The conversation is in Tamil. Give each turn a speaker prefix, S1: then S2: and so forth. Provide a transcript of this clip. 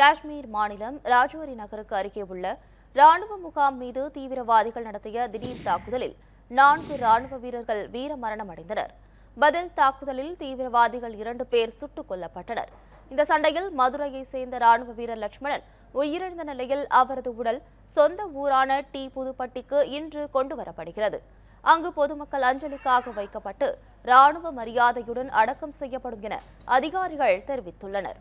S1: காஷ்மீர் மாநிலம் ராஜோரி நகருக்கு அருகே உள்ள ராணுவ முகாம் மீது தீவிரவாதிகள் நடத்திய திடீர் தாக்குதலில் நான்கு ராணுவ வீரர்கள் வீரமரணம் அடைந்தனர் பதில் தாக்குதலில் தீவிரவாதிகள் இரண்டு பேர் சுட்டுக் கொல்லப்பட்டனர் இந்த சண்டையில் மதுரையை சேர்ந்த ராணுவ வீரர் லட்சுமணன் உயிரிழந்த நிலையில் அவரது உடல் சொந்த ஊரான டி புதுப்பட்டிக்கு இன்று கொண்டு வரப்படுகிறது அங்கு பொதுமக்கள் அஞ்சலிக்காக வைக்கப்பட்டு ராணுவ மரியாதையுடன் அடக்கம் செய்யப்படும் என அதிகாரிகள் தெரிவித்துள்ளனர்